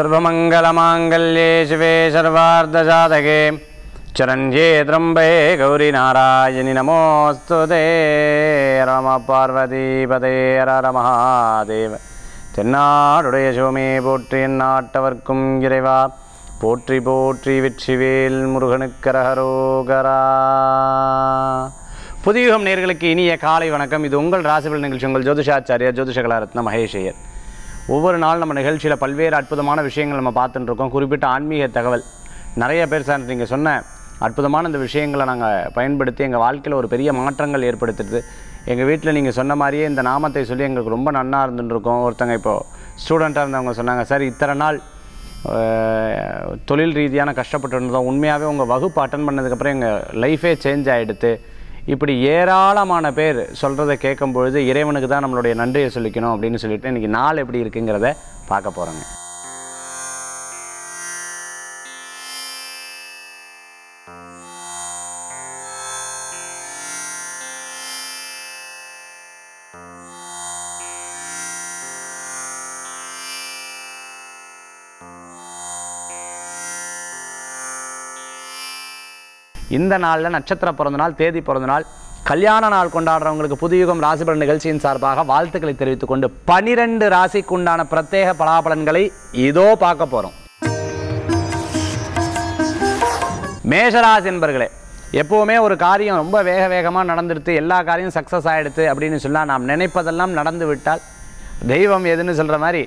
सर्वमङ्गलमाङ्गल्ये शिवे सर्वार्धजातके चरञ्जे त्र्यम्बे गौरीनारायणि नमोऽस्तु ते रामपार्वतीपदे महादेव தென்னாடுடைய சிவமே போற்றி நாட்டவர்க்கும் இறைவா போற்றி போற்றி வெற்றிவேல் முருகனுக்கரகரோகரா புதியுகம் நேர்களுக்கு இனிய காலை வணக்கம் இது உங்கள் ராசிபல் நிகழ்ச்சி உங்கள் ஜோதிஷாச்சாரியர் ஜோதிஷகலாரத்ன மகேஷையர் ஒவ்வொரு நாள் நம்ம நிகழ்ச்சியில் பல்வேறு அற்புதமான விஷயங்கள் நம்ம பார்த்துட்டு இருக்கோம் குறிப்பிட்ட ஆன்மீக தகவல் நிறைய பேர் சார் நீங்கள் சொன்ன அற்புதமான இந்த விஷயங்களை நாங்கள் பயன்படுத்தி எங்கள் வாழ்க்கையில் ஒரு பெரிய மாற்றங்கள் ஏற்படுத்துறது எங்கள் வீட்டில் நீங்கள் சொன்ன மாதிரியே இந்த நாமத்தை சொல்லி எங்களுக்கு ரொம்ப நன்னாக இருந்துருக்கோம் ஒருத்தங்க இப்போது ஸ்டூடெண்ட்டாக இருந்தவங்க சொன்னாங்க சார் இத்தனை நாள் தொழில் ரீதியான கஷ்டப்பட்டு இருந்தோம் உண்மையாகவே உங்கள் வகுப்பு அட்டன் பண்ணதுக்கப்புறம் எங்கள் லைஃபே சேஞ்ச் ஆகிடுது இப்படி ஏராளமான பேர் சொல்கிறத கேட்கும்பொழுது இறைவனுக்கு தான் நம்மளுடைய நன்றியை சொல்லிக்கணும் அப்படின்னு சொல்லிட்டு இன்றைக்கி நாள் எப்படி இருக்குங்கிறத பார்க்க போகிறோங்க இந்த நாளில் நட்சத்திர பிறந்த நாள் தேதி பிறந்த நாள் கல்யாண நாள் கொண்டாடுறவங்களுக்கு புதுயுகம் ராசிபலன் நிகழ்ச்சியின் சார்பாக வாழ்த்துக்களை தெரிவித்துக் கொண்டு பனிரெண்டு ராசிக்குண்டான பிரத்யேக பலாபலன்களை இதோ பார்க்க போகிறோம் மேஷராசி என்பர்களே எப்போவுமே ஒரு காரியம் ரொம்ப வேக வேகமாக நடந்துடுத்து எல்லா காரியம் சக்ஸஸ் ஆகிடுது அப்படின்னு சொன்னால் நாம் நினைப்பதெல்லாம் நடந்து விட்டால் தெய்வம் எதுன்னு சொல்கிற மாதிரி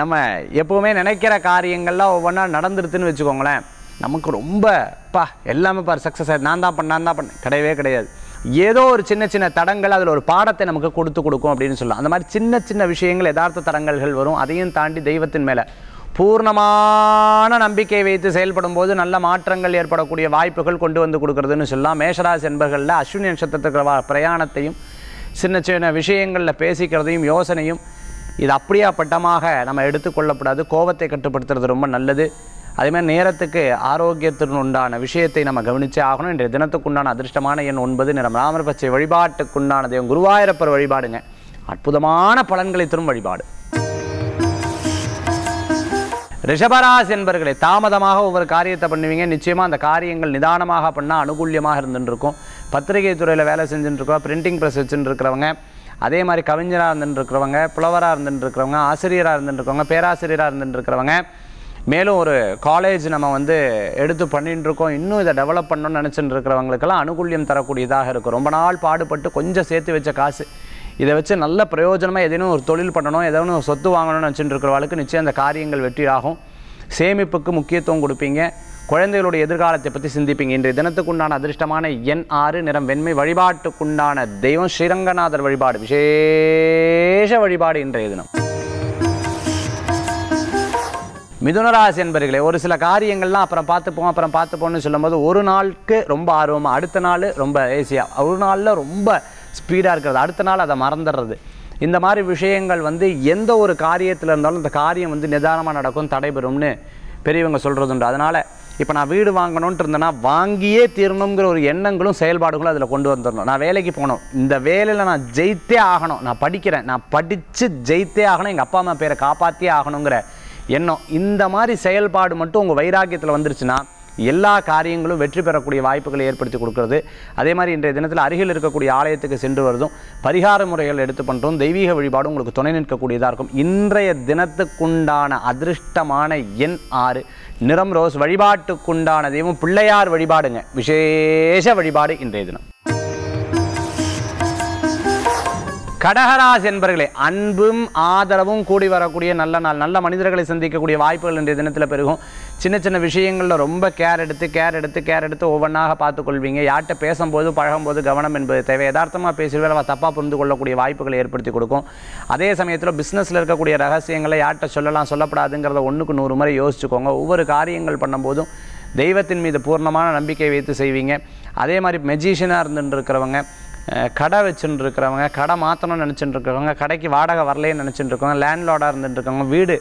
நம்ம எப்போவுமே நினைக்கிற காரியங்கள்லாம் ஒவ்வொன்றா நடந்துடுதுன்னு வச்சுக்கோங்களேன் நமக்கு ரொம்ப பா எல்லாமே பாரு சக்ஸஸ் நான் தான் பண்ண நான் தான் பண்ணேன் கிடையவே கிடையாது ஏதோ ஒரு சின்ன சின்ன தடங்கள் அதில் ஒரு பாடத்தை நமக்கு கொடுத்து கொடுக்கும் அப்படின்னு சொல்லலாம் அந்த மாதிரி சின்ன சின்ன விஷயங்கள் எதார்த்த தடங்கல்கள் வரும் அதையும் தாண்டி தெய்வத்தின் மேலே பூர்ணமான நம்பிக்கை வைத்து செயல்படும் போது நல்ல மாற்றங்கள் ஏற்படக்கூடிய வாய்ப்புகள் கொண்டு வந்து கொடுக்குறதுன்னு சொல்லலாம் மேஷராசி என்பர்களில் அஸ்வினி நட்சத்திரத்துக்கு பிரயாணத்தையும் சின்ன சின்ன விஷயங்களில் பேசிக்கிறதையும் யோசனையும் இது அப்படியா பட்டமாக நம்ம எடுத்துக்கொள்ளப்படாது கோபத்தை கட்டுப்படுத்துறது ரொம்ப நல்லது அதேமாதிரி நேரத்துக்கு ஆரோக்கியத்திற்கு உண்டான விஷயத்தை நம்ம கவனிச்சே ஆகணும் இன்றைய தினத்துக்குண்டான அதிர்ஷ்டமான எண் ஒன்பது நிறம் ராமர் பச்சை வழிபாட்டுக்குண்டான தெய்வம் குருவாயிரப்பர் வழிபாடுங்க அற்புதமான பலன்களை தரும் வழிபாடு ரிஷபராசி என்பர்களை தாமதமாக ஒவ்வொரு காரியத்தை பண்ணுவீங்க நிச்சயமாக அந்த காரியங்கள் நிதானமாக பண்ணால் அனுகூல்யமாக இருந்துருக்கும் பத்திரிகை துறையில் வேலை செஞ்சுட்டுருக்கோம் பிரிண்டிங் ப்ரெஸ் வச்சுட்டு இருக்கிறவங்க அதே மாதிரி கவிஞராக இருந்துட்டு இருக்கிறவங்க புலவராக இருந்துட்டு இருக்கிறவங்க ஆசிரியராக இருந்துட்டு இருக்கிறவங்க பேராசிரியராக இருந்துட்டு இருக்கிறவங்க மேலும் ஒரு காலேஜ் நம்ம வந்து எடுத்து பண்ணிட்டு இருக்கோம் இன்னும் இதை டெவலப் பண்ணணும்னு நினச்சிட்டு இருக்கிறவங்களுக்கெல்லாம் அனுகூல்யம் தரக்கூடியதாக இருக்கும் ரொம்ப நாள் பாடுபட்டு கொஞ்சம் சேர்த்து வச்ச காசு இதை வச்சு நல்ல பிரயோஜனமாக எதேனும் ஒரு தொழில் பண்ணணும் ஏதேனும் சொத்து வாங்கணும்னு நினச்சிட்டு இருக்கிறவளுக்கு நிச்சயம் அந்த காரியங்கள் வெற்றியாகும் சேமிப்புக்கு முக்கியத்துவம் கொடுப்பீங்க குழந்தைகளுடைய எதிர்காலத்தை பற்றி சிந்திப்பீங்க இன்றைய தினத்துக்குண்டான அதிர்ஷ்டமான எண் ஆறு நிறம் வெண்மை வழிபாட்டுக்குண்டான தெய்வம் ஸ்ரீரங்கநாதர் வழிபாடு விசேஷ வழிபாடு இன்றைய தினம் மிதுனராசி என்பர்களே ஒரு சில காரியங்கள்லாம் அப்புறம் பார்த்துப்போம் அப்புறம் பார்த்துப்போம்னு சொல்லும்போது ஒரு நாளுக்கு ரொம்ப ஆர்வமாக அடுத்த நாள் ரொம்ப ஈஸியாக ஒரு நாளில் ரொம்ப ஸ்பீடாக இருக்கிறது அடுத்த நாள் அதை மறந்துடுறது இந்த மாதிரி விஷயங்கள் வந்து எந்த ஒரு காரியத்தில் இருந்தாலும் இந்த காரியம் வந்து நிதானமாக நடக்கும் தடைபெறும்னு பெரியவங்க சொல்கிறது உண்டு அதனால் இப்போ நான் வீடு வாங்கணுன்ட்டு இருந்தேன்னா வாங்கியே தீரணுங்கிற ஒரு எண்ணங்களும் செயல்பாடுகளும் அதில் கொண்டு வந்துடணும் நான் வேலைக்கு போகணும் இந்த வேலையில் நான் ஜெயித்தே ஆகணும் நான் படிக்கிறேன் நான் படித்து ஜெயித்தே ஆகணும் எங்கள் அப்பா அம்மா பேரை காப்பாற்றியே ஆகணுங்கிற எண்ணம் இந்த மாதிரி செயல்பாடு மட்டும் உங்கள் வைராக்கியத்தில் வந்துருச்சுன்னா எல்லா காரியங்களும் வெற்றி பெறக்கூடிய வாய்ப்புகளை ஏற்படுத்தி கொடுக்கறது அதே மாதிரி இன்றைய தினத்தில் அருகில் இருக்கக்கூடிய ஆலயத்துக்கு சென்று வருதும் பரிகார முறைகள் எடுத்து பண்ணுறோம் தெய்வீக வழிபாடும் உங்களுக்கு துணை நிற்கக்கூடியதாக இருக்கும் இன்றைய தினத்துக்குண்டான அதிர்ஷ்டமான எண் ஆறு நிறம் ரோஸ் வழிபாட்டுக்குண்டான தெய்வம் பிள்ளையார் வழிபாடுங்க விசேஷ வழிபாடு இன்றைய தினம் கடகராசி என்பர்களே அன்பும் ஆதரவும் கூடி வரக்கூடிய நல்ல நாள் நல்ல மனிதர்களை சந்திக்கக்கூடிய வாய்ப்புகள் இன்றைய தினத்தில் பெருகும் சின்ன சின்ன விஷயங்களில் ரொம்ப கேர் எடுத்து கேர் எடுத்து கேர் எடுத்து ஒவ்வொன்றாக பார்த்துக்கொள்வீங்க யார்கிட்ட பேசும்போது பழகும்போது கவனம் என்பது தேவை யதார்த்தமாக பேசுவேன் அவள் தப்பாக புரிந்து கொள்ளக்கூடிய வாய்ப்புகளை ஏற்படுத்தி கொடுக்கும் அதே சமயத்தில் பிஸ்னஸில் இருக்கக்கூடிய ரகசியங்களை யார்கிட்ட சொல்லலாம் சொல்லப்படாதுங்கிறத ஒன்றுக்கு நூறு முறை யோசிச்சுக்கோங்க ஒவ்வொரு காரியங்கள் பண்ணும்போதும் தெய்வத்தின் மீது பூர்ணமான நம்பிக்கை வைத்து செய்வீங்க அதே மாதிரி மெஜிஷியனாக இருந்துட்டு இருக்கிறவங்க கடை வச்சுட்டு இருக்கிறவங்க கடை மாற்றணும்னு நினச்சிட்டு இருக்கிறவங்க கடைக்கு வாடகை வரலேன்னு நினச்சிட்டு இருக்கவங்க லேண்ட்லோடாக இருந்துட்டு இருக்கவங்க வீடு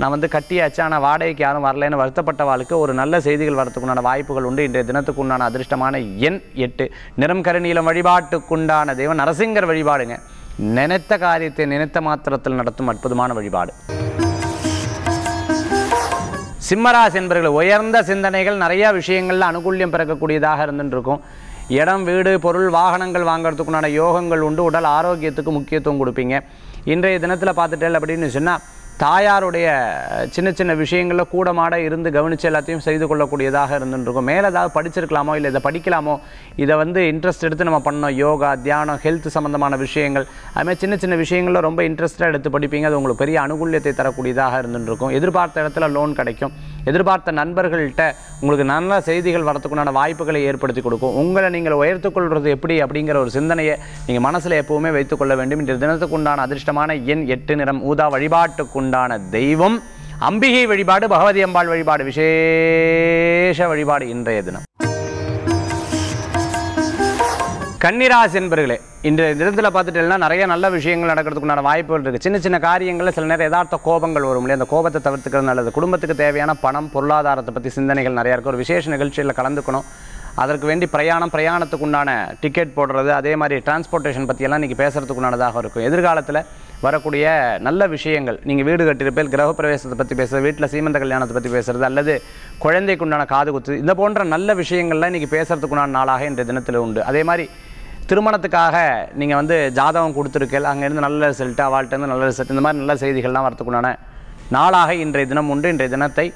நான் வந்து கட்டியாச்சு ஆனால் வாடகைக்கு யாரும் வரலைன்னு வருத்தப்பட்ட வாழ்க்கை ஒரு நல்ல செய்திகள் வரத்துக்குண்டான வாய்ப்புகள் உண்டு இன்றைய தினத்துக்கு உண்டான அதிர்ஷ்டமான எண் எட்டு நிறம் கருநீளம் வழிபாட்டுக்குண்டான தெய்வம் நரசிங்கர் வழிபாடுங்க நினைத்த காரியத்தை நினைத்த மாத்திரத்தில் நடத்தும் அற்புதமான வழிபாடு சிம்மராசி என்பவர்கள் உயர்ந்த சிந்தனைகள் நிறையா விஷயங்களில் அனுகூல்யம் பிறக்கக்கூடியதாக இருந்துட்டு இருக்கும் இடம் வீடு பொருள் வாகனங்கள் வாங்கிறதுக்குண்டான யோகங்கள் உண்டு உடல் ஆரோக்கியத்துக்கு முக்கியத்துவம் கொடுப்பீங்க இன்றைய தினத்தில் பார்த்துட்டேன் அப்படின்னு சொன்னால் தாயாருடைய சின்ன சின்ன விஷயங்களில் கூடமாட இருந்து கவனித்து எல்லாத்தையும் செய்து கொள்ளக்கூடியதாக இருந்துருக்கும் மேலே ஏதாவது படிச்சிருக்கலாமோ இல்லை இதை படிக்கலாமோ இதை வந்து இன்ட்ரெஸ்ட் எடுத்து நம்ம பண்ணோம் யோகா தியானம் ஹெல்த் சம்மந்தமான விஷயங்கள் அதுமாதிரி சின்ன சின்ன விஷயங்களில் ரொம்ப இன்ட்ரெஸ்ட்டாக எடுத்து படிப்பீங்க அது உங்களுக்கு பெரிய அனுகூல்யத்தை தரக்கூடியதாக இருந்துருக்கும் எதிர்பார்த்த இடத்துல லோன் கிடைக்கும் எதிர்பார்த்த நண்பர்கள்ட்ட உங்களுக்கு நல்ல செய்திகள் வரத்துக்குண்டான வாய்ப்புகளை ஏற்படுத்தி கொடுக்கும் உங்களை நீங்கள் உயர்த்துக்கொள்வது எப்படி அப்படிங்கிற ஒரு சிந்தனையை நீங்கள் மனசில் எப்போவுமே வைத்துக்கொள்ள வேண்டும் இன்றைய தினத்துக்குண்டான அதிர்ஷ்டமான எண் எட்டு நிறம் ஊதா வழிபாட்டுக்குண்டு உண்டான தெய்வம் அம்பிகை வழிபாடு பகவதி அம்பாள் வழிபாடு விசேஷ வழிபாடு இன்றைய தினம் கன்னிராசி என்பர்களே இன்றைய தினத்தில் பார்த்துட்டேன்னா நிறைய நல்ல விஷயங்கள் நடக்கிறதுக்குண்டான வாய்ப்புகள் இருக்குது சின்ன சின்ன காரியங்களில் சில நேரம் எதார்த்த கோபங்கள் வரும் இல்லையா அந்த கோபத்தை தவிர்த்துக்கிறது நல்லது குடும்பத்துக்கு தேவையான பணம் பொருளாதாரத்தை பற்றி சிந்தனைகள் நிறையா இருக்குது ஒரு விசேஷ நிகழ்ச்சியில் கலந்துக்கணும் அதற்கு வேண்டி பிரயாணம் பிரயாணத்துக்குண்டான டிக்கெட் போடுறது அதே மாதிரி டிரான்ஸ்போர்ட்டேஷன் பற்றியெல்லாம் இன்றைக்கி பேசுகிறதுக்குண்டானதாக இருக்கும் எதிர்காலத்தில் வரக்கூடிய நல்ல விஷயங்கள் நீங்கள் வீடு கட்டியிருப்பேல் கிரகப்பிரவேசத்தை பற்றி பேசுகிறது வீட்டில் சீமந்த கல்யாணத்தை பற்றி பேசுகிறது அல்லது குழந்தைக்குண்டான காது குத்து இந்த போன்ற நல்ல விஷயங்கள்லாம் இன்றைக்கி பேசுகிறதுக்குண்டான நாளாக இன்றைய தினத்தில் உண்டு அதே மாதிரி திருமணத்துக்காக நீங்கள் வந்து ஜாதகம் கொடுத்துருக்கேன் அங்கேருந்து நல்ல ரிசல்ட்டு அவள்கிட்டருந்து நல்ல ரிசல்ட் இந்த மாதிரி நல்ல செய்திகள்லாம் வரத்துக்குண்டான நாளாக இன்றைய தினம் உண்டு இன்றைய தினத்தை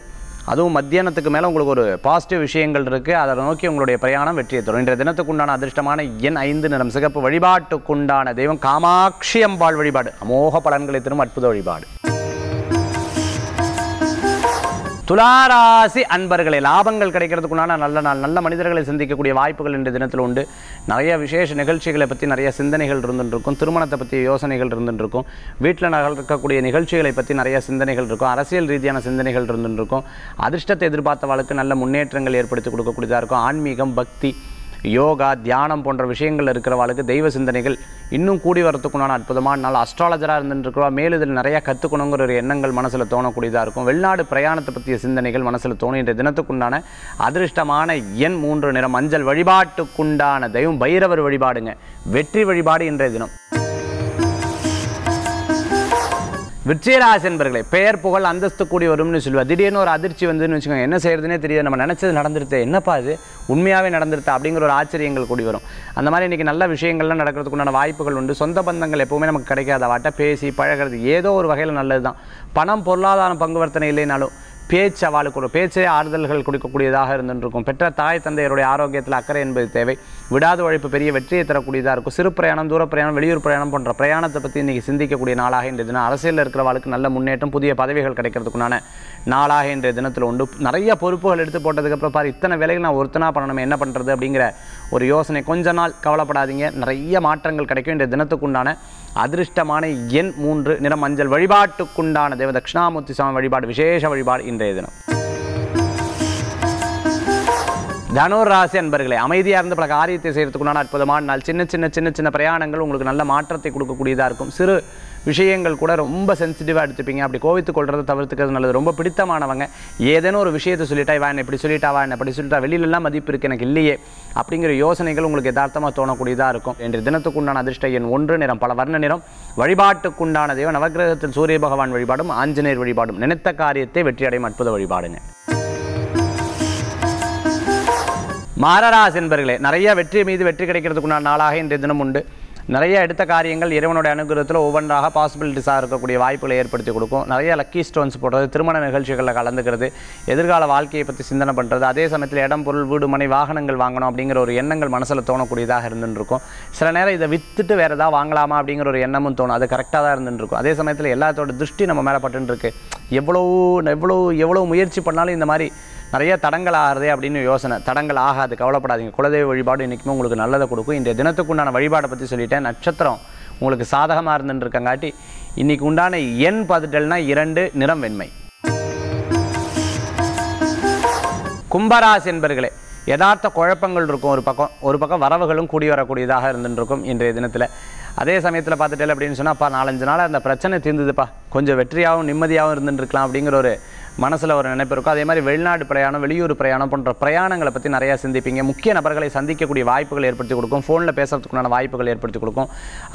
அதுவும் மத்தியானத்துக்கு மேலே உங்களுக்கு ஒரு பாசிட்டிவ் விஷயங்கள் இருக்குது அதை நோக்கி உங்களுடைய பிரயாணம் வெற்றியை தரும் இன்றைய தினத்துக்குண்டான அதிர்ஷ்டமான என் ஐந்து நிறம் சிகப்பு வழிபாட்டுக்குண்டான தெய்வம் காமாட்சி அம்பாள் வழிபாடு அமோக பலன்களை தரும் அற்புத வழிபாடு துளாராசி அன்பர்களை லாபங்கள் கிடைக்கிறதுக்குண்டான நல்ல நாள் நல்ல மனிதர்களை சிந்திக்கக்கூடிய வாய்ப்புகள் இன்றைய தினத்தில் உண்டு நிறைய விசேஷ நிகழ்ச்சிகளை பற்றி நிறைய சிந்தனைகள் இருந்துருக்கும் திருமணத்தை பற்றி யோசனைகள் இருந்துருக்கும் வீட்டில் இருக்கக்கூடிய நிகழ்ச்சிகளை பற்றி நிறைய சிந்தனைகள் இருக்கும் அரசியல் ரீதியான சிந்தனைகள் இருந்துருக்கும் அதிர்ஷ்டத்தை எதிர்பார்த்த வாழ்க்கை நல்ல முன்னேற்றங்கள் ஏற்படுத்தி கொடுக்கக்கூடியதாக இருக்கும் ஆன்மீகம் பக்தி யோகா தியானம் போன்ற விஷயங்கள் இருக்கிறவாளுக்கு தெய்வ சிந்தனைகள் இன்னும் கூடி வரத்துக்குண்டான அற்புதமான நாள் அஸ்ட்ராலஜராக இருந்துருக்குறவா மேலும் இதில் நிறையா கற்றுக்கணுங்கிற ஒரு எண்ணங்கள் மனசில் தோணக்கூடியதாக இருக்கும் வெளிநாடு பிரயாணத்தை பற்றிய சிந்தனைகள் மனசில் தோணும் இன்றைய தினத்துக்குண்டான அதிர்ஷ்டமான எண் மூன்று நிறம் மஞ்சள் வழிபாட்டுக்குண்டான தெய்வம் பைரவர் வழிபாடுங்க வெற்றி வழிபாடு இன்றைய தினம் விச்சயராசி என்பர்களை பெயர் புகழ் அந்தஸ்து கூடி வரும்னு சொல்லுவா திடீர்னு ஒரு அதிர்ச்சி வந்துன்னு வச்சுக்கோங்க என்ன செய்யறதுனே தெரியாது நம்ம நினச்சது நடந்துருது என்னப்பா அது உண்மையாகவே நடந்துருத்தா அப்படிங்கிற ஒரு ஆச்சரியங்கள் கூடி வரும் அந்த மாதிரி இன்றைக்கி நல்ல விஷயங்கள்லாம் நடக்கிறதுக்குண்டான வாய்ப்புகள் உண்டு சொந்த பந்தங்கள் எப்போவுமே நமக்கு கிடைக்காத வாட்டை பேசி பழகிறது ஏதோ ஒரு வகையில் நல்லது தான் பணம் பொருளாதாரம் பங்குவர்த்தனை இல்லைனாலும் பேச்சு அவளுக்கு பேச்சே ஆறுதல்கள் கொடுக்கக்கூடியதாக இருந்துருக்கும் பெற்ற தாய் தந்தையருடைய ஆரோக்கியத்தில் அக்கறை என்பது தேவை விடாத உழைப்பு பெரிய வெற்றியை தரக்கூடியதாக இருக்கும் சிறு பிரயாணம் தூர பிரயாணம் வெளியூர் பிரயாணம் போன்ற பிரயாணத்தை பற்றி இன்றைக்கி சிந்திக்கக்கூடிய நாளாக இன்றைய தினம் அரசியலில் இருக்கிறவர்களுக்கு நல்ல முன்னேற்றம் புதிய பதவிகள் கிடைக்கிறதுக்குண்டான நாளாக இன்றைய தினத்தில் உண்டு நிறைய பொறுப்புகள் எடுத்து போட்டதுக்கப்புறம் பாரு இத்தனை வேலைகள் நான் ஒருத்தனாக பண்ணணும் என்ன பண்ணுறது அப்படிங்கிற ஒரு யோசனை கொஞ்ச நாள் கவலைப்படாதீங்க நிறைய மாற்றங்கள் கிடைக்கும் இன்றைய தினத்துக்குண்டான அதிர்ஷ்டமான எண் மூன்று நிறம் மஞ்சள் வழிபாட்டுக்குண்டான தேவ தட்சிணாமூர்த்தி சுவாமி வழிபாடு விசேஷ வழிபாடு இன்றைய தினம் தனுராசி அன்பர்களே அமைதியாக இருந்து பல காரியத்தை செய்கிறதுக்குண்டான அற்புதமான நாள் சின்ன சின்ன சின்ன சின்ன பிரயாணங்கள் உங்களுக்கு நல்ல மாற்றத்தை கொடுக்கக்கூடியதாக இருக்கும் சிறு விஷயங்கள் கூட ரொம்ப சென்சிட்டிவாக எடுத்துப்பீங்க அப்படி கோவித்து கொள்றதை தவிர்த்துக்கிறது நல்லது ரொம்ப பிடித்தமானவங்க ஏதேனும் ஒரு விஷயத்தை சொல்லிட்டா வா என்ன இப்படி சொல்லிட்டா வா என்ன இப்படி சொல்லிட்டா வெளியிலலாம் மதிப்பு இருக்குது எனக்கு இல்லையே அப்படிங்கிற யோசனைகள் உங்களுக்கு யதார்த்தமாக தோணக்கூடியதாக இருக்கும் இன்றைய தினத்துக்குண்டான உண்டான அதிர்ஷ்ட எண் ஒன்று நிறம் பல வர்ண நிறம் வழிபாட்டுக்குண்டான தெய்வ நவகிரகத்தில் சூரிய பகவான் வழிபாடும் ஆஞ்சநேயர் வழிபாடும் நினைத்த காரியத்தை வெற்றியடையும் அற்புத வழிபாடுங்க மாரராசி என்பர்களே நிறைய வெற்றி மீது வெற்றி கிடைக்கிறதுக்குண்டான நாளாக இன்றைய தினம் உண்டு நிறைய எடுத்த காரியங்கள் இறைவனுடைய அனுகிரகத்தில் ஒவ்வொன்றாக பாசிபிலிட்டிஸாக இருக்கக்கூடிய வாய்ப்புகளை ஏற்படுத்தி கொடுக்கும் நிறைய லக்கி ஸ்டோன்ஸ் போடுறது திருமண நிகழ்ச்சிகளில் கலந்துக்கிறது எதிர்கால வாழ்க்கையை பற்றி சிந்தனை பண்ணுறது அதே சமயத்தில் இடம் பொருள் வீடு மனை வாகனங்கள் வாங்கணும் அப்படிங்கிற ஒரு எண்ணங்கள் மனசில் தோணக்கூடியதாக இருந்துருக்கும் சில நேரம் இதை விற்றுட்டு வேறு எதாவது வாங்கலாமா அப்படிங்கிற ஒரு எண்ணமும் தோணும் அது கரெக்டாக தான் இருந்துருக்கும் அதே சமயத்தில் எல்லாத்தோட திருஷ்டி நம்ம மேலே பட்டுருக்கு எவ்வளோ எவ்வளோ எவ்வளோ முயற்சி பண்ணாலும் இந்த மாதிரி நிறைய தடங்கள் ஆகிறது அப்படின்னு யோசனை தடங்கள் ஆகாது கவலைப்படாதீங்க குலதெய்வ வழிபாடு இன்றைக்குமே உங்களுக்கு நல்லதை கொடுக்கும் இந்த தினத்துக்கு உண்டான வழிபாடை பற்றி சொல்லிட்டேன் நட்சத்திரம் உங்களுக்கு சாதகமாக இருந்துருக்கங்காட்டி இன்றைக்கு உண்டான எண் பார்த்துட்டல்னா இரண்டு நிறம் வெண்மை கும்பராசி என்பர்களே யதார்த்த குழப்பங்கள் இருக்கும் ஒரு பக்கம் ஒரு பக்கம் வரவுகளும் கூடி வரக்கூடியதாக இருந்துருக்கும் இன்றைய தினத்தில் அதே சமயத்தில் பார்த்துட்டேன் அப்படின்னு சொன்னால் அப்பா நாலஞ்சு நாள் அந்த பிரச்சனை தீர்ந்ததுப்பா கொஞ்சம் வெற்றியாகவும் நிம்மதியாகவும் இருந்துருக்கலாம் அப்படிங்கிற ஒரு மனசில் ஒரு நினைப்பு இருக்கும் அதே மாதிரி வெளிநாடு பிரயாணம் வெளியூர் பிரயாணம் போன்ற பிரயாணங்களை பற்றி நிறையா சிந்திப்பீங்க முக்கிய நபர்களை சந்திக்கக்கூடிய வாய்ப்புகள் ஏற்படுத்தி கொடுக்கும் ஃபோனில் பேசுகிறதுக்குண்டான வாய்ப்புகள் ஏற்படுத்தி கொடுக்கும்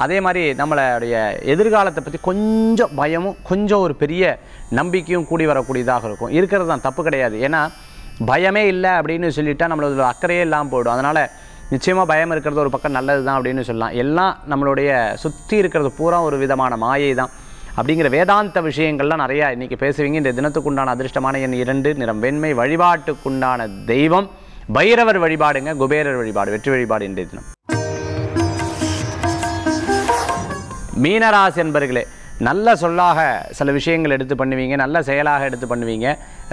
அதே மாதிரி நம்மளுடைய எதிர்காலத்தை பற்றி கொஞ்சம் பயமும் கொஞ்சம் ஒரு பெரிய நம்பிக்கையும் கூடி வரக்கூடியதாக இருக்கும் இருக்கிறது தான் தப்பு கிடையாது ஏன்னா பயமே இல்லை அப்படின்னு சொல்லிவிட்டால் நம்மளோட அக்கறையே இல்லாமல் போயிடும் அதனால் நிச்சயமாக பயம் இருக்கிறது ஒரு பக்கம் நல்லது தான் அப்படின்னு சொல்லலாம் எல்லாம் நம்மளுடைய சுற்றி இருக்கிறது பூரா ஒரு விதமான மாயை தான் அப்படிங்கிற வேதாந்த விஷயங்கள்லாம் நிறையா இன்றைக்கி பேசுவீங்க இந்த தினத்துக்குண்டான அதிர்ஷ்டமான என் இரண்டு நிறம் வெண்மை வழிபாட்டுக்குண்டான தெய்வம் பைரவர் வழிபாடுங்க குபேரர் வழிபாடு வெற்றி வழிபாடு இன்றைய தினம் மீனராசி என்பர்களே நல்ல சொல்லாக சில விஷயங்கள் எடுத்து பண்ணுவீங்க நல்ல செயலாக எடுத்து பண்ணுவீங்க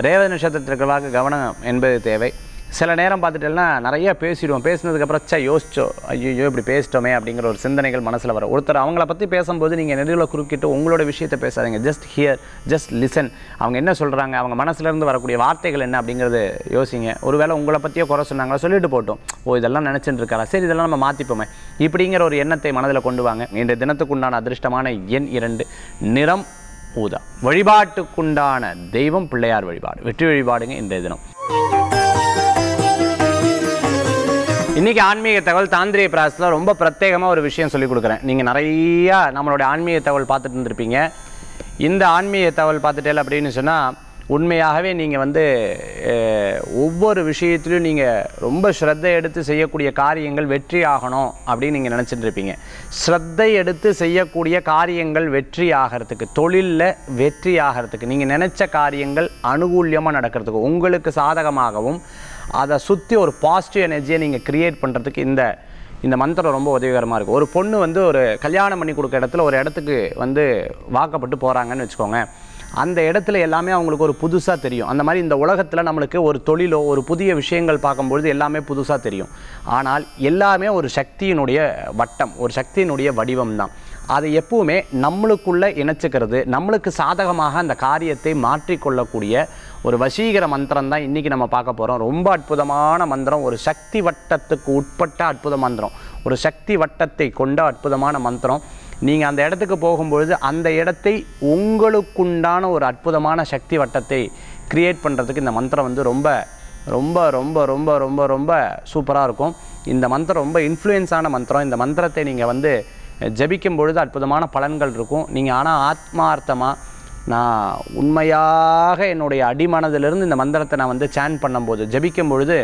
ரேவதி நட்சத்திரத்திற்காக கவனம் என்பது தேவை சில நேரம் பார்த்துட்டேன்னா நிறைய பேசிடுவோம் பேசினதுக்கப்புறம் சே யோசிச்சோ ஐயோ இப்படி பேசிட்டோமே அப்படிங்கிற ஒரு சிந்தனைகள் மனசில் வர ஒருத்தர் அவங்கள பற்றி பேசும்போது நீங்கள் நெருவில் குறுக்கிட்டு உங்களோட விஷயத்தை பேசாதீங்க ஜஸ்ட் ஹியர் ஜஸ்ட் லிசன் அவங்க என்ன சொல்கிறாங்க அவங்க மனசுலேருந்து வரக்கூடிய வார்த்தைகள் என்ன அப்படிங்கிறது யோசிங்க ஒருவேளை உங்களை பற்றியே குறை சொன்னாங்களா சொல்லிட்டு போட்டோம் ஓ இதெல்லாம் நினச்சிட்டு இருக்காரா சரி இதெல்லாம் நம்ம மாற்றிப்போமே இப்படிங்கிற ஒரு எண்ணத்தை மனதில் கொண்டு வாங்க இந்த தினத்துக்குண்டான அதிர்ஷ்டமான எண் இரண்டு நிறம் ஊதா வழிபாட்டுக்குண்டான தெய்வம் பிள்ளையார் வழிபாடு வெற்றி வழிபாடுங்க இந்த தினம் இன்றைக்கி ஆன்மீக தகவல் தாந்திரிய பிராசத்தில் ரொம்ப பிரத்யேகமாக ஒரு விஷயம் சொல்லிக் கொடுக்குறேன் நீங்கள் நிறையா நம்மளுடைய ஆன்மீக தகவல் பார்த்துட்டு இருந்திருப்பீங்க இந்த ஆன்மீக தகவல் பார்த்துட்டேல் அப்படின்னு சொன்னால் உண்மையாகவே நீங்கள் வந்து ஒவ்வொரு விஷயத்திலையும் நீங்கள் ரொம்ப ஸ்ரத்தை எடுத்து செய்யக்கூடிய காரியங்கள் வெற்றி ஆகணும் அப்படின்னு நீங்கள் நினச்சிட்டு இருப்பீங்க ஸ்ரத்தை எடுத்து செய்யக்கூடிய காரியங்கள் வெற்றி ஆகிறதுக்கு தொழிலில் வெற்றி ஆகிறதுக்கு நீங்கள் நினச்ச காரியங்கள் அனுகூல்யமாக நடக்கிறதுக்கு உங்களுக்கு சாதகமாகவும் அதை சுற்றி ஒரு பாசிட்டிவ் எனர்ஜியை நீங்கள் க்ரியேட் பண்ணுறதுக்கு இந்த இந்த மந்திரம் ரொம்ப உதவிகரமாக இருக்குது ஒரு பொண்ணு வந்து ஒரு கல்யாணம் பண்ணி கொடுக்குற இடத்துல ஒரு இடத்துக்கு வந்து வாக்கப்பட்டு போகிறாங்கன்னு வச்சுக்கோங்க அந்த இடத்துல எல்லாமே அவங்களுக்கு ஒரு புதுசாக தெரியும் அந்த மாதிரி இந்த உலகத்தில் நம்மளுக்கு ஒரு தொழிலோ ஒரு புதிய விஷயங்கள் பார்க்கும்பொழுது எல்லாமே புதுசாக தெரியும் ஆனால் எல்லாமே ஒரு சக்தியினுடைய வட்டம் ஒரு சக்தியினுடைய வடிவம் தான் அதை எப்பவுமே நம்மளுக்குள்ளே இணைச்சிக்கிறது நம்மளுக்கு சாதகமாக அந்த காரியத்தை மாற்றிக்கொள்ளக்கூடிய ஒரு வசீகர மந்திரம் தான் இன்றைக்கி நம்ம பார்க்க போகிறோம் ரொம்ப அற்புதமான மந்திரம் ஒரு சக்தி வட்டத்துக்கு உட்பட்ட அற்புத மந்திரம் ஒரு சக்தி வட்டத்தை கொண்ட அற்புதமான மந்திரம் நீங்கள் அந்த இடத்துக்கு போகும்பொழுது அந்த இடத்தை உங்களுக்குண்டான ஒரு அற்புதமான சக்தி வட்டத்தை க்ரியேட் பண்ணுறதுக்கு இந்த மந்திரம் வந்து ரொம்ப ரொம்ப ரொம்ப ரொம்ப ரொம்ப ரொம்ப சூப்பராக இருக்கும் இந்த மந்திரம் ரொம்ப இன்ஃப்ளூயன்ஸான மந்திரம் இந்த மந்திரத்தை நீங்கள் வந்து ஜபிக்கும் பொழுது அற்புதமான பலன்கள் இருக்கும் நீங்கள் ஆனால் ஆத்மார்த்தமாக நான் உண்மையாக என்னுடைய அடிமனதிலிருந்து இந்த மந்திரத்தை நான் வந்து சேன் பண்ணும்போது ஜபிக்கும் பொழுது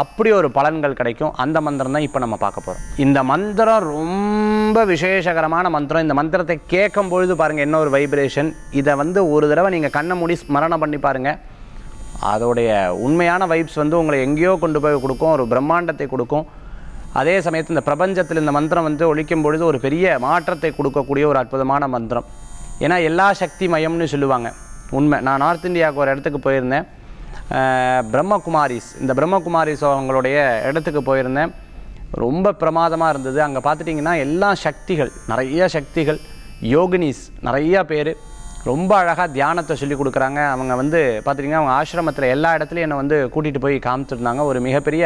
அப்படி ஒரு பலன்கள் கிடைக்கும் அந்த மந்திரம் தான் இப்போ நம்ம பார்க்க போகிறோம் இந்த மந்திரம் ரொம்ப விசேஷகரமான மந்திரம் இந்த மந்திரத்தை கேட்கும் பொழுது பாருங்கள் என்ன ஒரு வைப்ரேஷன் இதை வந்து ஒரு தடவை நீங்கள் கண்ணை மூடி ஸ்மரணம் பண்ணி பாருங்கள் அதோடைய உண்மையான வைப்ஸ் வந்து உங்களை எங்கேயோ கொண்டு போய் கொடுக்கும் ஒரு பிரம்மாண்டத்தை கொடுக்கும் அதே சமயத்தில் இந்த பிரபஞ்சத்தில் இந்த மந்திரம் வந்து ஒழிக்கும் பொழுது ஒரு பெரிய மாற்றத்தை கொடுக்கக்கூடிய ஒரு அற்புதமான மந்திரம் ஏன்னா எல்லா சக்தி மையம்னு சொல்லுவாங்க உண்மை நான் நார்த் இந்தியாவுக்கு ஒரு இடத்துக்கு போயிருந்தேன் பிரம்மகுமாரிஸ் இந்த பிரம்மகுமாரிஸ் அவங்களுடைய இடத்துக்கு போயிருந்தேன் ரொம்ப பிரமாதமாக இருந்தது அங்கே பார்த்துட்டிங்கன்னா எல்லா சக்திகள் நிறைய சக்திகள் யோகினிஸ் நிறையா பேர் ரொம்ப அழகாக தியானத்தை சொல்லி கொடுக்குறாங்க அவங்க வந்து பார்த்துட்டிங்கன்னா அவங்க ஆசிரமத்தில் எல்லா இடத்துலையும் என்னை வந்து கூட்டிகிட்டு போய் காமிச்சிருந்தாங்க ஒரு மிகப்பெரிய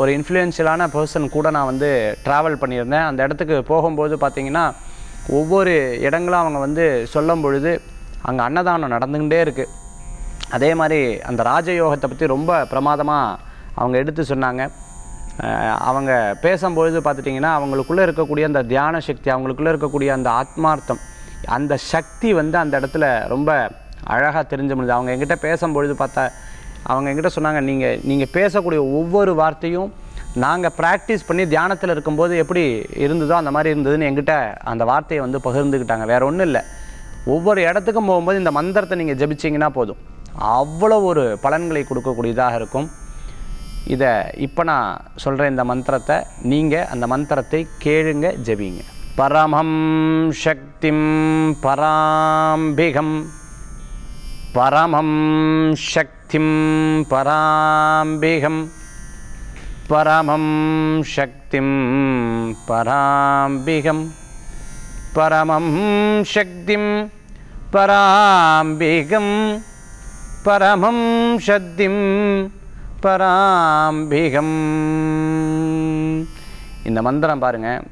ஒரு இன்ஃப்ளூயன்ஷியலான பர்சன் கூட நான் வந்து ட்ராவல் பண்ணியிருந்தேன் அந்த இடத்துக்கு போகும்போது பார்த்திங்கன்னா ஒவ்வொரு இடங்களும் அவங்க வந்து சொல்லும் பொழுது அங்கே அன்னதானம் நடந்துக்கிட்டே இருக்குது அதே மாதிரி அந்த ராஜயோகத்தை பற்றி ரொம்ப பிரமாதமாக அவங்க எடுத்து சொன்னாங்க அவங்க பேசும்பொழுது பார்த்துட்டிங்கன்னா அவங்களுக்குள்ளே இருக்கக்கூடிய அந்த தியான சக்தி அவங்களுக்குள்ளே இருக்கக்கூடிய அந்த ஆத்மார்த்தம் அந்த சக்தி வந்து அந்த இடத்துல ரொம்ப அழகாக தெரிஞ்ச முடியுது அவங்க எங்கிட்ட பேசும்பொழுது பார்த்தா அவங்க எங்கிட்ட சொன்னாங்க நீங்கள் நீங்கள் பேசக்கூடிய ஒவ்வொரு வார்த்தையும் நாங்கள் ப்ராக்டிஸ் பண்ணி தியானத்தில் இருக்கும்போது எப்படி இருந்ததோ அந்த மாதிரி இருந்ததுன்னு எங்கிட்ட அந்த வார்த்தையை வந்து பகிர்ந்துக்கிட்டாங்க வேறு ஒன்றும் இல்லை ஒவ்வொரு இடத்துக்கும் போகும்போது இந்த மந்திரத்தை நீங்கள் ஜபிச்சிங்கன்னா போதும் அவ்வளோ ஒரு பலன்களை கொடுக்கக்கூடியதாக இருக்கும் இதை இப்போ நான் சொல்கிற இந்த மந்திரத்தை நீங்கள் அந்த மந்திரத்தை கேளுங்க ஜபிங்க பரமம் சக்திம் பராம்பிகம் பரமம் சக்திம் பராம்பிகம் பரமம் சக்திம் பராம்பிகம் பரமம் சக்திம் பராம்பிகம் பரமம் சக்திம் பராம்பிகம் இந்த மந்திரம் பாருங்கள்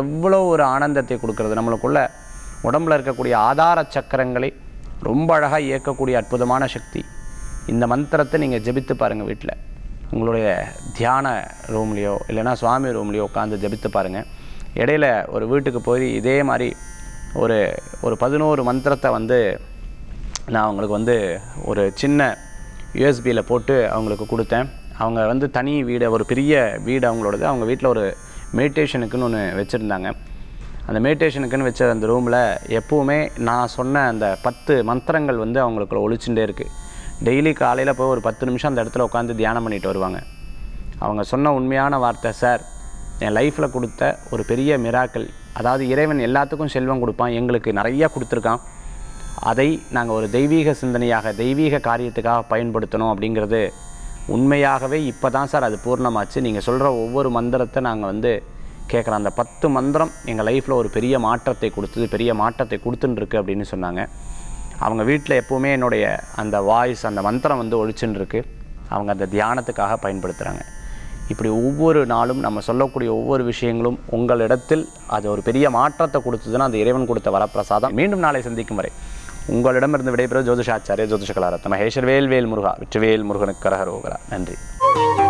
எவ்வளோ ஒரு ஆனந்தத்தை கொடுக்கறது நம்மளுக்குள்ள உடம்பில் இருக்கக்கூடிய ஆதார சக்கரங்களை ரொம்ப அழகாக இயக்கக்கூடிய அற்புதமான சக்தி இந்த மந்திரத்தை நீங்கள் ஜபித்து பாருங்கள் வீட்டில் உங்களுடைய தியான ரூம்லேயோ இல்லைனா சுவாமி ரூம்லேயோ உட்காந்து ஜபித்து பாருங்கள் இடையில ஒரு வீட்டுக்கு போய் இதே மாதிரி ஒரு ஒரு பதினோரு மந்திரத்தை வந்து நான் அவங்களுக்கு வந்து ஒரு சின்ன யூஎஸ்பியில் போட்டு அவங்களுக்கு கொடுத்தேன் அவங்க வந்து தனி வீடை ஒரு பெரிய வீடு அவங்களோடது அவங்க வீட்டில் ஒரு மெடிடேஷனுக்குன்னு ஒன்று வச்சுருந்தாங்க அந்த மெடிடேஷனுக்குன்னு வச்ச அந்த ரூமில் எப்போவுமே நான் சொன்ன அந்த பத்து மந்திரங்கள் வந்து அவங்களுக்குள்ள ஒழிச்சுட்டே இருக்குது டெய்லி காலையில் போய் ஒரு பத்து நிமிஷம் அந்த இடத்துல உட்காந்து தியானம் பண்ணிட்டு வருவாங்க அவங்க சொன்ன உண்மையான வார்த்தை சார் என் லைஃப்பில் கொடுத்த ஒரு பெரிய மிராக்கள் அதாவது இறைவன் எல்லாத்துக்கும் செல்வம் கொடுப்பான் எங்களுக்கு நிறையா கொடுத்துருக்கான் அதை நாங்கள் ஒரு தெய்வீக சிந்தனையாக தெய்வீக காரியத்துக்காக பயன்படுத்தணும் அப்படிங்கிறது உண்மையாகவே இப்போ தான் சார் அது பூர்ணமாச்சு நீங்கள் சொல்கிற ஒவ்வொரு மந்திரத்தை நாங்கள் வந்து கேட்குறோம் அந்த பத்து மந்திரம் எங்கள் லைஃப்பில் ஒரு பெரிய மாற்றத்தை கொடுத்தது பெரிய மாற்றத்தை கொடுத்துன்னு இருக்குது அப்படின்னு சொன்னாங்க அவங்க வீட்டில் எப்போவுமே என்னுடைய அந்த வாய்ஸ் அந்த மந்திரம் வந்து ஒழிச்சுன்னு இருக்குது அவங்க அந்த தியானத்துக்காக பயன்படுத்துகிறாங்க இப்படி ஒவ்வொரு நாளும் நம்ம சொல்லக்கூடிய ஒவ்வொரு விஷயங்களும் உங்களிடத்தில் அது ஒரு பெரிய மாற்றத்தை கொடுத்ததுன்னா அந்த இறைவன் கொடுத்த வரப்பிரசாதம் மீண்டும் நாளை சந்திக்கும் வரை உங்களிடமிருந்து விடைபெறும் ஜோதிஷாச்சாரிய ஜோதிஷ கலாரத்தம் மகேஸ்வர் வேல் வேல் முருகா வேல் முருகனுக்கு ஓகரா நன்றி